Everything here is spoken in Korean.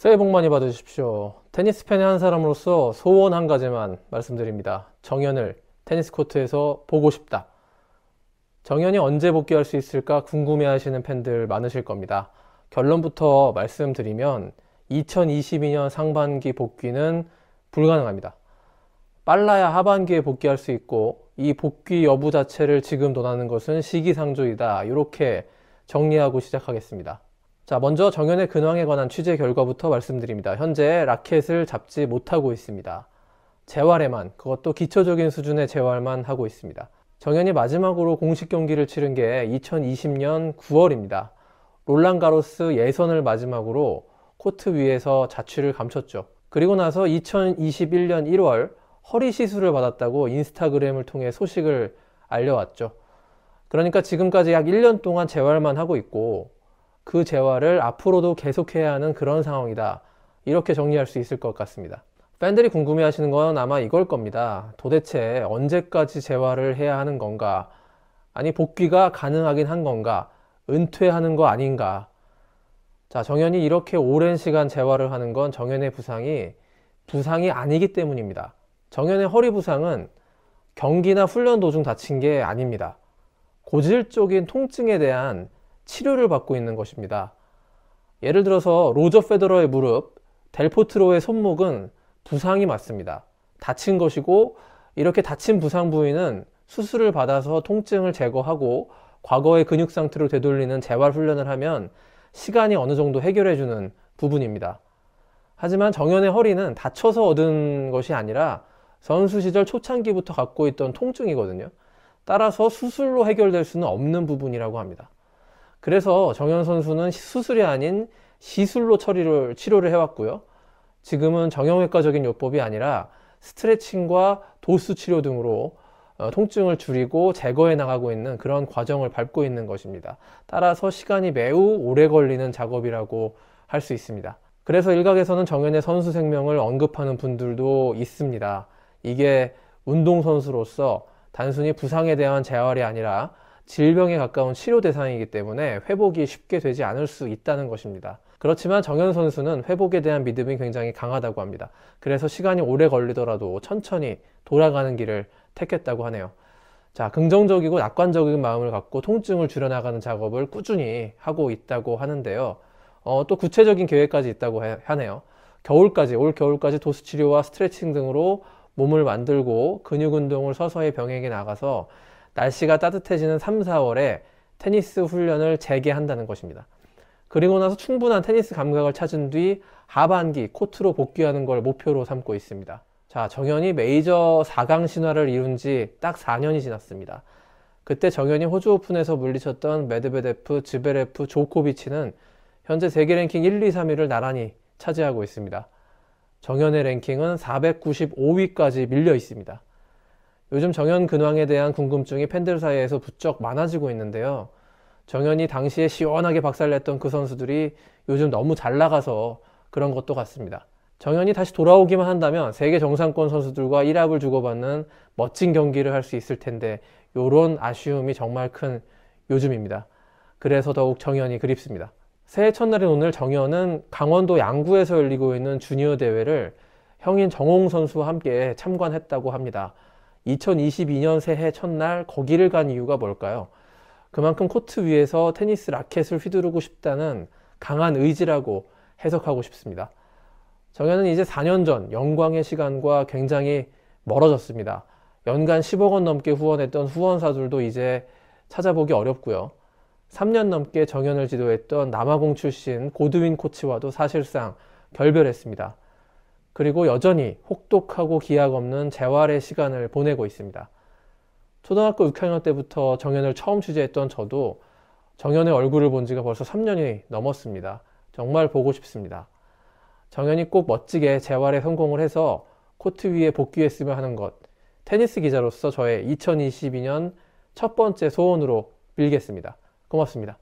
새해 복 많이 받으십시오. 테니스 팬의 한 사람으로서 소원 한 가지만 말씀드립니다. 정현을 테니스 코트에서 보고 싶다. 정현이 언제 복귀할 수 있을까 궁금해 하시는 팬들 많으실 겁니다. 결론부터 말씀드리면 2022년 상반기 복귀는 불가능합니다. 빨라야 하반기에 복귀할 수 있고 이 복귀 여부 자체를 지금 논하는 것은 시기상조이다. 이렇게 정리하고 시작하겠습니다. 자, 먼저 정연의 근황에 관한 취재 결과부터 말씀드립니다. 현재 라켓을 잡지 못하고 있습니다. 재활에만, 그것도 기초적인 수준의 재활만 하고 있습니다. 정연이 마지막으로 공식 경기를 치른 게 2020년 9월입니다. 롤랑 가로스 예선을 마지막으로 코트 위에서 자취를 감췄죠. 그리고 나서 2021년 1월 허리 시술을 받았다고 인스타그램을 통해 소식을 알려왔죠. 그러니까 지금까지 약 1년 동안 재활만 하고 있고 그 재활을 앞으로도 계속해야 하는 그런 상황이다. 이렇게 정리할 수 있을 것 같습니다. 팬들이 궁금해 하시는 건 아마 이걸 겁니다. 도대체 언제까지 재활을 해야 하는 건가? 아니, 복귀가 가능하긴 한 건가? 은퇴하는 거 아닌가? 자, 정현이 이렇게 오랜 시간 재활을 하는 건 정현의 부상이 부상이 아니기 때문입니다. 정현의 허리 부상은 경기나 훈련 도중 다친 게 아닙니다. 고질적인 통증에 대한 치료를 받고 있는 것입니다. 예를 들어서 로저 페더러의 무릎, 델포트로의 손목은 부상이 맞습니다. 다친 것이고 이렇게 다친 부상 부위는 수술을 받아서 통증을 제거하고 과거의 근육 상태로 되돌리는 재활 훈련을 하면 시간이 어느 정도 해결해 주는 부분입니다. 하지만 정현의 허리는 다쳐서 얻은 것이 아니라 선수 시절 초창기부터 갖고 있던 통증이거든요. 따라서 수술로 해결될 수는 없는 부분이라고 합니다. 그래서 정현 선수는 수술이 아닌 시술로 처리를 치료를 해왔고요. 지금은 정형외과적인 요법이 아니라 스트레칭과 도수 치료 등으로 어, 통증을 줄이고 제거해 나가고 있는 그런 과정을 밟고 있는 것입니다. 따라서 시간이 매우 오래 걸리는 작업이라고 할 수 있습니다. 그래서 일각에서는 정현의 선수 생명을 언급하는 분들도 있습니다. 이게 운동선수로서 단순히 부상에 대한 재활이 아니라 질병에 가까운 치료 대상이기 때문에 회복이 쉽게 되지 않을 수 있다는 것입니다. 그렇지만 정현 선수는 회복에 대한 믿음이 굉장히 강하다고 합니다. 그래서 시간이 오래 걸리더라도 천천히 돌아가는 길을 택했다고 하네요. 자, 긍정적이고 낙관적인 마음을 갖고 통증을 줄여나가는 작업을 꾸준히 하고 있다고 하는데요. 어, 또 구체적인 계획까지 있다고 하네요. 겨울까지, 올 겨울까지 도수 치료와 스트레칭 등으로 몸을 만들고 근육 운동을 서서히 병행해 나가서 날씨가 따뜻해지는 3, 4월에 테니스 훈련을 재개한다는 것입니다. 그리고 나서 충분한 테니스 감각을 찾은 뒤 하반기 코트로 복귀하는 걸 목표로 삼고 있습니다. 자, 정현이 메이저 4강 신화를 이룬 지 딱 4년이 지났습니다. 그때 정현이 호주 오픈에서 물리쳤던 메드베데프, 지베레프 조코비치는 현재 세계 랭킹 1, 2, 3위를 나란히 차지하고 있습니다. 정현의 랭킹은 495위까지 밀려 있습니다. 요즘 정현 근황에 대한 궁금증이 팬들 사이에서 부쩍 많아지고 있는데요. 정현이 당시에 시원하게 박살냈던 그 선수들이 요즘 너무 잘 나가서 그런 것도 같습니다. 정현이 다시 돌아오기만 한다면 세계 정상권 선수들과 1합을 주고받는 멋진 경기를 할 수 있을 텐데 요런 아쉬움이 정말 큰 요즘입니다. 그래서 더욱 정현이 그립습니다. 새해 첫날인 오늘 정현은 강원도 양구에서 열리고 있는 주니어 대회를 형인 정홍 선수와 함께 참관했다고 합니다. 2022년 새해 첫날 거기를 간 이유가 뭘까요? 그만큼 코트 위에서 테니스 라켓을 휘두르고 싶다는 강한 의지라고 해석하고 싶습니다. 정현은 이제 4년 전 영광의 시간과 굉장히 멀어졌습니다. 연간 10억 원 넘게 후원했던 후원사들도 이제 찾아보기 어렵고요. 3년 넘게 정현을 지도했던 남아공 출신 고드윈 코치와도 사실상 결별했습니다. 그리고 여전히 혹독하고 기약 없는 재활의 시간을 보내고 있습니다. 초등학교 6학년 때부터 정연을 처음 취재했던 저도 정연의 얼굴을 본 지가 벌써 3년이 넘었습니다. 정말 보고 싶습니다. 정연이 꼭 멋지게 재활에 성공을 해서 코트 위에 복귀했으면 하는 것, 테니스 기자로서 저의 2022년 첫 번째 소원으로 빌겠습니다. 고맙습니다.